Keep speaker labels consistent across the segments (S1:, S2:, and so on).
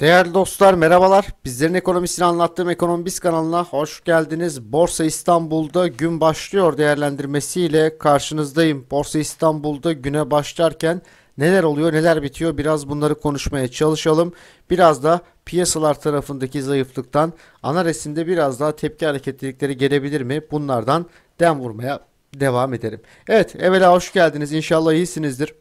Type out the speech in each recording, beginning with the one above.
S1: Değerli dostlar merhabalar. Bizlerin ekonomisini anlattığım Biz kanalına hoş geldiniz. Borsa İstanbul'da gün başlıyor değerlendirmesiyle karşınızdayım. Borsa İstanbul'da güne başlarken neler oluyor neler bitiyor biraz bunları konuşmaya çalışalım. Biraz da piyasalar tarafındaki zayıflıktan ana resimde biraz daha tepki hareketlilikleri gelebilir mi? Bunlardan dem vurmaya devam ederim. Evet evvela hoş geldiniz. İnşallah iyisinizdir.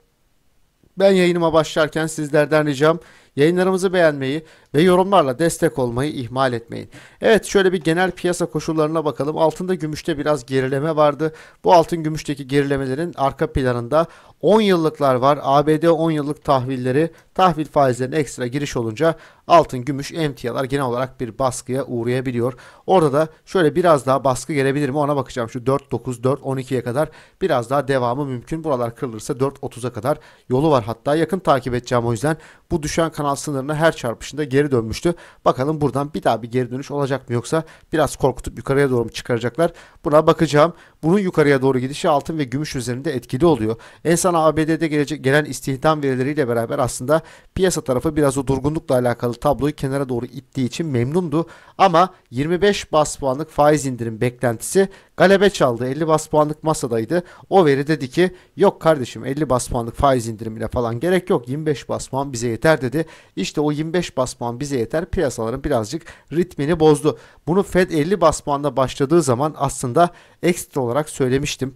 S1: Ben yayınıma başlarken sizlerden ricam Yayınlarımızı beğenmeyi, ve yorumlarla destek olmayı ihmal etmeyin. Evet şöyle bir genel piyasa koşullarına bakalım. Altında gümüşte biraz gerileme vardı. Bu altın gümüşteki gerilemelerin arka planında 10 yıllıklar var. ABD 10 yıllık tahvilleri tahvil faizlerine ekstra giriş olunca altın, gümüş, emtialar genel olarak bir baskıya uğrayabiliyor. Orada da şöyle biraz daha baskı gelebilir mi ona bakacağım. Şu 4, 9, 4, 12'ye kadar biraz daha devamı mümkün. Buralar kırılırsa 4, 30'a kadar yolu var hatta yakın takip edeceğim o yüzden. Bu düşen kanal sınırına her çarpışında geri geri dönmüştü. Bakalım buradan bir daha bir geri dönüş olacak mı yoksa biraz korkutup yukarıya doğru mu çıkaracaklar? Buna bakacağım. Bunun yukarıya doğru gidişi altın ve gümüş üzerinde etkili oluyor. En son ABD'de gelecek gelen istihdam verileriyle beraber aslında piyasa tarafı biraz o durgunlukla alakalı tabloyu kenara doğru ittiği için memnundu. Ama 25 bas puanlık faiz indirim beklentisi galebe çaldı. 50 bas puanlık masadaydı. O veri dedi ki yok kardeşim 50 bas puanlık faiz indirimine falan gerek yok. 25 bas puan bize yeter dedi. İşte o 25 bas puan bize yeter piyasaların birazcık ritmini bozdu. Bunu Fed 50 bas puanla başladığı zaman aslında ekstra olarak olarak söylemiştim.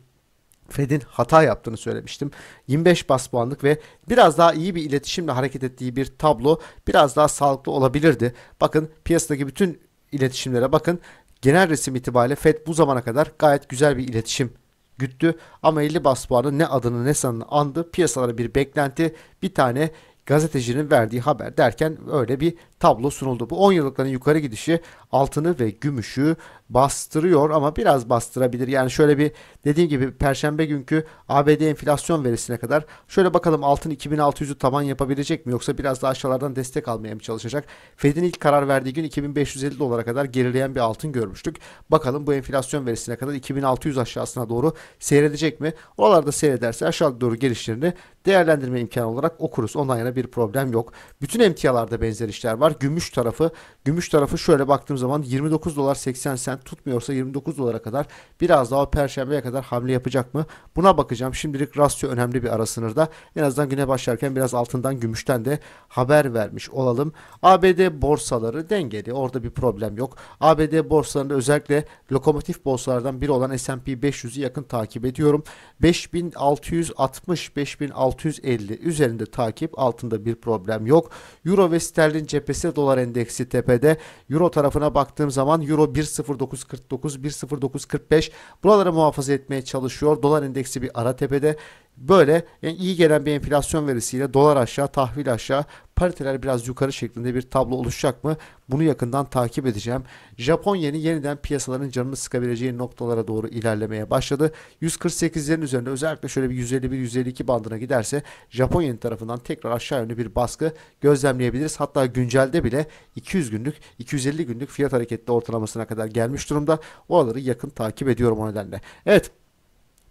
S1: Fed'in hata yaptığını söylemiştim. 25 bas puanlık ve biraz daha iyi bir iletişimle hareket ettiği bir tablo biraz daha sağlıklı olabilirdi. Bakın piyasadaki bütün iletişimlere bakın. Genel resim itibariyle Fed bu zamana kadar gayet güzel bir iletişim güttü. Ama 50 bas puanı ne adını ne sanını andı. Piyasalara bir beklenti, bir tane gazetecinin verdiği haber derken öyle bir tablo sunuldu. Bu 10 yıllıkların yukarı gidişi altını ve gümüşü bastırıyor ama biraz bastırabilir. Yani şöyle bir dediğim gibi perşembe günkü ABD enflasyon verisine kadar şöyle bakalım altın 2600'ü taban yapabilecek mi yoksa biraz daha aşağılardan destek almaya mı çalışacak? Fed'in ilk karar verdiği gün 2550 dolara kadar gerileyen bir altın görmüştük. Bakalım bu enflasyon verisine kadar 2600 aşağısına doğru seyredecek mi? Oralarda seyrederse aşağı doğru gelişlerini değerlendirme imkanı olarak okuruz. Ondan yana bir problem yok. Bütün emtialarda benzer işler var. Gümüş tarafı, gümüş tarafı şöyle baktığım zaman 29 dolar 80 sen rağmen tutmuyorsa 29 dolara kadar biraz daha o perşembeye kadar hamle yapacak mı? Buna bakacağım. Şimdilik rasyo önemli bir ara sınırda. En azından güne başlarken biraz altından gümüşten de haber vermiş olalım. ABD borsaları dengeli. Orada bir problem yok. ABD borsalarında özellikle lokomotif borsalardan biri olan S&P 500'ü yakın takip ediyorum. 5660 5650 üzerinde takip altında bir problem yok. Euro ve sterlin cephesi dolar endeksi tepede. Euro tarafına baktığım zaman Euro 1.09 1.0949, 1.0945 buraları muhafaza etmeye çalışıyor. Dolar endeksi bir ara tepede. Böyle yani iyi gelen bir enflasyon verisiyle dolar aşağı, tahvil aşağı, pariteler biraz yukarı şeklinde bir tablo oluşacak mı? Bunu yakından takip edeceğim. Japon yeni yeniden piyasaların canını sıkabileceği noktalara doğru ilerlemeye başladı. 148'lerin üzerinde özellikle şöyle bir 151-152 bandına giderse Japon yeni tarafından tekrar aşağı yönlü bir baskı gözlemleyebiliriz. Hatta güncelde bile 200 günlük, 250 günlük fiyat hareketli ortalamasına kadar gelmiş durumda. Oraları yakın takip ediyorum o nedenle. Evet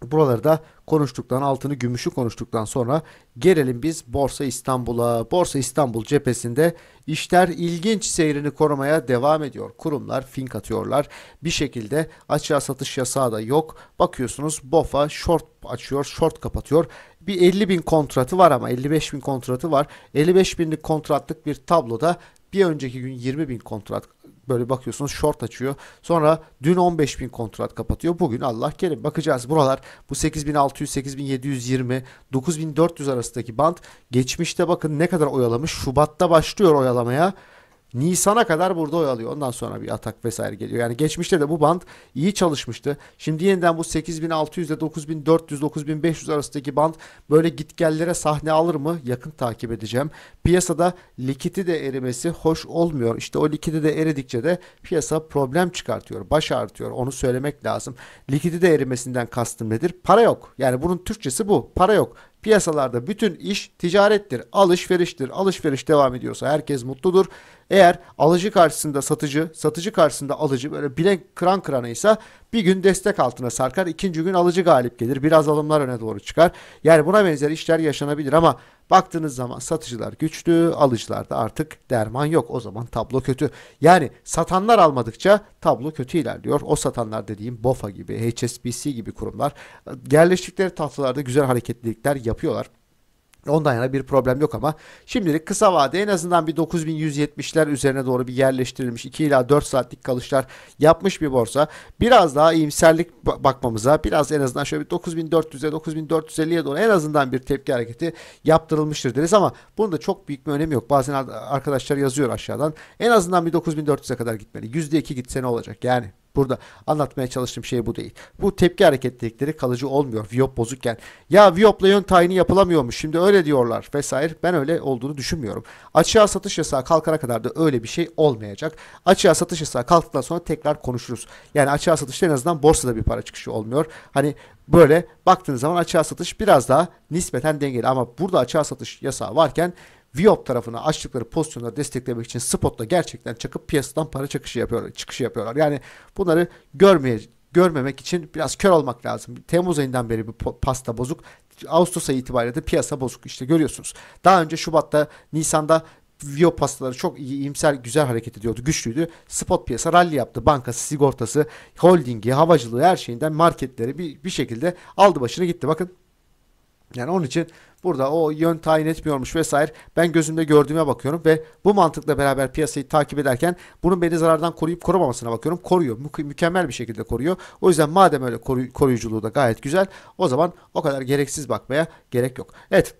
S1: Buraları da konuştuktan altını gümüşü konuştuktan sonra gelelim biz Borsa İstanbul'a. Borsa İstanbul cephesinde işler ilginç seyrini korumaya devam ediyor. Kurumlar fink atıyorlar. Bir şekilde açığa satış yasağı da yok. Bakıyorsunuz BOFA short açıyor, short kapatıyor. Bir 50 bin kontratı var ama 55 bin kontratı var. 55 binlik kontratlık bir tabloda bir önceki gün 20 bin kontrat Böyle bakıyorsunuz short açıyor. Sonra dün 15 bin kontrat kapatıyor. Bugün Allah kerim bakacağız. Buralar bu 8600, 8720, 9400 arasındaki band geçmişte bakın ne kadar oyalamış. Şubat'ta başlıyor oyalamaya. Nisan'a kadar burada oyalıyor. Ondan sonra bir atak vesaire geliyor. Yani geçmişte de bu band iyi çalışmıştı. Şimdi yeniden bu 8600 ile 9400 9500 arasındaki band böyle gitgellere sahne alır mı? Yakın takip edeceğim. Piyasada likiti de erimesi hoş olmuyor. İşte o likidi de eridikçe de piyasa problem çıkartıyor. Baş artıyor. Onu söylemek lazım. Likidi de erimesinden kastım nedir? Para yok. Yani bunun Türkçesi bu. Para yok. Piyasalarda bütün iş ticarettir, alışveriştir. Alışveriş devam ediyorsa herkes mutludur. Eğer alıcı karşısında satıcı, satıcı karşısında alıcı böyle bilen kıran kıranıysa bir gün destek altına sarkar, ikinci gün alıcı galip gelir. Biraz alımlar öne doğru çıkar. Yani buna benzer işler yaşanabilir ama baktığınız zaman satıcılar güçlü, alıcılarda artık derman yok. O zaman tablo kötü. Yani satanlar almadıkça tablo kötü ilerliyor. O satanlar dediğim BOFA gibi, HSBC gibi kurumlar e, yerleştikleri tahtalarda güzel hareketlilikler yapıyorlar. Ondan yana bir problem yok ama şimdilik kısa vade en azından bir 9170'ler üzerine doğru bir yerleştirilmiş 2 ila 4 saatlik kalışlar yapmış bir borsa. Biraz daha iyimserlik bakmamıza biraz en azından şöyle bir 9400'e 9450'ye doğru en azından bir tepki hareketi yaptırılmıştır deriz ama bunun da çok büyük bir önemi yok. Bazen arkadaşlar yazıyor aşağıdan en azından bir 9400'e kadar gitmeli %2 gitse ne olacak yani. Burada anlatmaya çalıştığım şey bu değil. Bu tepki hareketlilikleri kalıcı olmuyor. Viyop bozukken. Ya Viyop'la yön tayini yapılamıyormuş. Şimdi öyle diyorlar vesaire. Ben öyle olduğunu düşünmüyorum. Açığa satış yasağı kalkana kadar da öyle bir şey olmayacak. Açığa satış yasağı kalktıktan sonra tekrar konuşuruz. Yani açığa satışta en azından borsada bir para çıkışı olmuyor. Hani böyle baktığınız zaman açığa satış biraz daha nispeten dengeli. Ama burada açığa satış yasağı varken Viop tarafına açtıkları pozisyonları desteklemek için spotla gerçekten çakıp piyasadan para çıkışı yapıyorlar. Çıkışı yapıyorlar. Yani bunları görmeye görmemek için biraz kör olmak lazım. Temmuz ayından beri bir pasta bozuk. Ağustos ayı itibariyle de piyasa bozuk işte görüyorsunuz. Daha önce Şubat'ta, Nisan'da Vio pastaları çok iyi, iyimser, güzel hareket ediyordu, güçlüydü. Spot piyasa rally yaptı. Bankası, sigortası, holdingi, havacılığı her şeyinden marketleri bir, bir şekilde aldı başına gitti. Bakın yani onun için Burada o yön tayin etmiyormuş vesaire. Ben gözümde gördüğüme bakıyorum ve bu mantıkla beraber piyasayı takip ederken bunun beni zarardan koruyup korumamasına bakıyorum. Koruyor. Mü mükemmel bir şekilde koruyor. O yüzden madem öyle koru koruyuculuğu da gayet güzel o zaman o kadar gereksiz bakmaya gerek yok. Evet.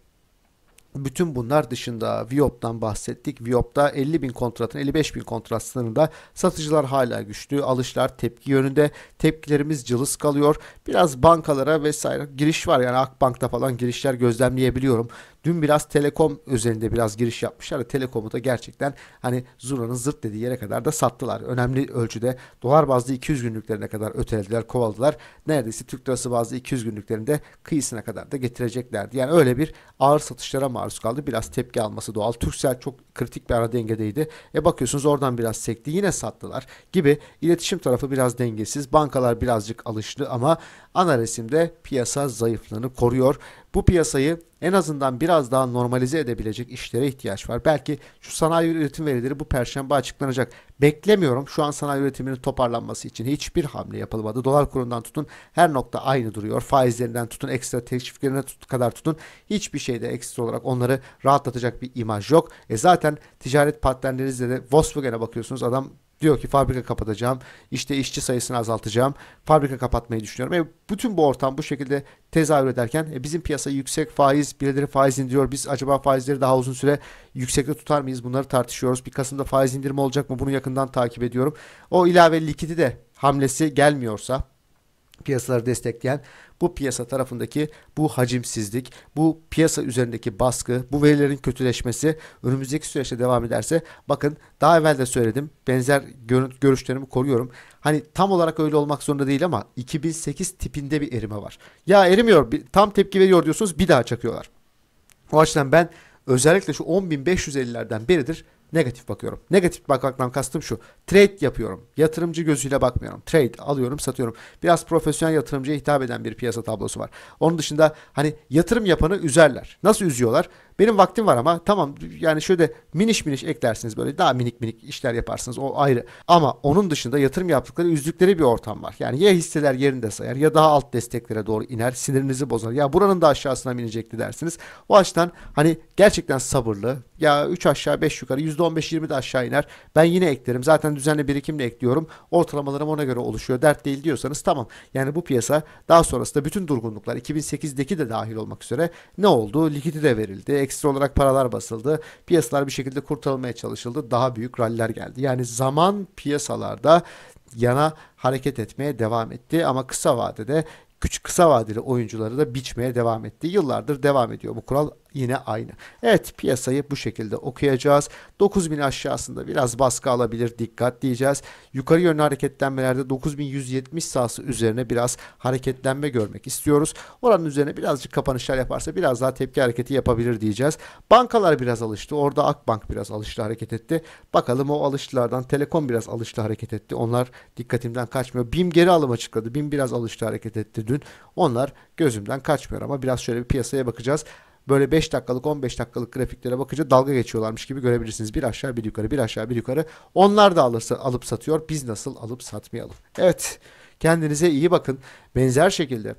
S1: Bütün bunlar dışında Viop'tan bahsettik. Viop'ta 50 bin kontratın 55 bin kontrat sınırında satıcılar hala güçlü. Alışlar tepki yönünde. Tepkilerimiz cılız kalıyor. Biraz bankalara vesaire giriş var yani Akbank'ta falan girişler gözlemleyebiliyorum. Dün biraz Telekom üzerinde biraz giriş yapmışlar. Telekom'u da gerçekten hani Zura'nın zırt dediği yere kadar da sattılar. Önemli ölçüde dolar bazlı 200 günlüklerine kadar ötelediler, kovaladılar. Neredeyse Türk lirası bazlı 200 günlüklerinde kıyısına kadar da getireceklerdi. Yani öyle bir ağır satışlara maruz kaldı. Biraz tepki alması doğal. Türksel çok kritik bir ara dengedeydi. E bakıyorsunuz oradan biraz sekti. Yine sattılar gibi iletişim tarafı biraz dengesiz. Bankalar birazcık alışlı ama ana resimde piyasa zayıflığını koruyor bu piyasayı en azından biraz daha normalize edebilecek işlere ihtiyaç var. Belki şu sanayi üretim verileri bu perşembe açıklanacak. Beklemiyorum şu an sanayi üretiminin toparlanması için hiçbir hamle yapılmadı. Dolar kurundan tutun her nokta aynı duruyor. Faizlerinden tutun ekstra teşviklerine tut, kadar tutun. Hiçbir şeyde ekstra olarak onları rahatlatacak bir imaj yok. E zaten ticaret partnerlerinizle de Volkswagen'e bakıyorsunuz adam Diyor ki fabrika kapatacağım, işte işçi sayısını azaltacağım, fabrika kapatmayı düşünüyorum. E, bütün bu ortam bu şekilde tezahür ederken e, bizim piyasa yüksek faiz, birileri faiz indiriyor. Biz acaba faizleri daha uzun süre yüksekte tutar mıyız? Bunları tartışıyoruz. Bir Kasım'da faiz indirimi olacak mı? Bunu yakından takip ediyorum. O ilave likidi de hamlesi gelmiyorsa piyasaları destekleyen bu piyasa tarafındaki bu hacimsizlik, bu piyasa üzerindeki baskı, bu verilerin kötüleşmesi önümüzdeki süreçte devam ederse bakın daha evvel de söyledim benzer görüşlerimi koruyorum. Hani tam olarak öyle olmak zorunda değil ama 2008 tipinde bir erime var. Ya erimiyor tam tepki veriyor diyorsunuz bir daha çakıyorlar. O açıdan ben özellikle şu 10.550'lerden beridir Negatif bakıyorum. Negatif bakmaktan kastım şu. Trade yapıyorum. Yatırımcı gözüyle bakmıyorum. Trade alıyorum, satıyorum. Biraz profesyonel yatırımcıya hitap eden bir piyasa tablosu var. Onun dışında hani yatırım yapanı üzerler. Nasıl üzüyorlar? Benim vaktim var ama tamam yani şöyle miniş miniş eklersiniz böyle daha minik minik işler yaparsınız o ayrı. Ama onun dışında yatırım yaptıkları üzdükleri bir ortam var. Yani ya hisseler yerinde sayar ya daha alt desteklere doğru iner sinirinizi bozar. Ya buranın da aşağısına inecekti dersiniz. O açıdan hani gerçekten sabırlı ya 3 aşağı 5 yukarı %15-20 de aşağı iner. Ben yine eklerim. Zaten düzenli birikimle ekliyorum. Ortalamalarım ona göre oluşuyor. Dert değil diyorsanız tamam. Yani bu piyasa daha sonrasında bütün durgunluklar 2008'deki de dahil olmak üzere ne oldu? Likidite verildi. Ekstra olarak paralar basıldı. Piyasalar bir şekilde kurtarılmaya çalışıldı. Daha büyük raller geldi. Yani zaman piyasalarda yana hareket etmeye devam etti ama kısa vadede küçük kısa vadeli oyuncuları da biçmeye devam etti. Yıllardır devam ediyor bu kural yine aynı. Evet piyasayı bu şekilde okuyacağız. 9000 aşağısında biraz baskı alabilir dikkat diyeceğiz. Yukarı yönlü hareketlenmelerde 9170 sahası üzerine biraz hareketlenme görmek istiyoruz. Oranın üzerine birazcık kapanışlar yaparsa biraz daha tepki hareketi yapabilir diyeceğiz. Bankalar biraz alıştı. Orada Akbank biraz alıştı hareket etti. Bakalım o alıştılardan Telekom biraz alıştı hareket etti. Onlar dikkatimden kaçmıyor. BİM geri alım açıkladı. BİM biraz alıştı hareket etti dün. Onlar gözümden kaçmıyor ama biraz şöyle bir piyasaya bakacağız böyle 5 dakikalık 15 dakikalık grafiklere bakınca dalga geçiyorlarmış gibi görebilirsiniz. Bir aşağı bir yukarı bir aşağı bir yukarı. Onlar da alırsa, alıp satıyor. Biz nasıl alıp satmayalım? Evet kendinize iyi bakın. Benzer şekilde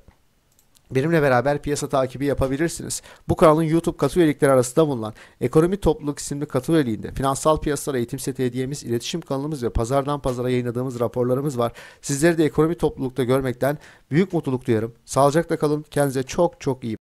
S1: Benimle beraber piyasa takibi yapabilirsiniz. Bu kanalın YouTube katıl üyelikleri arasında bulunan Ekonomi Topluluk isimli katıl üyeliğinde finansal piyasalar eğitim seti hediyemiz, iletişim kanalımız ve pazardan pazara yayınladığımız raporlarımız var. Sizleri de ekonomi toplulukta görmekten büyük mutluluk duyarım. Sağlıcakla kalın. Kendinize çok çok iyi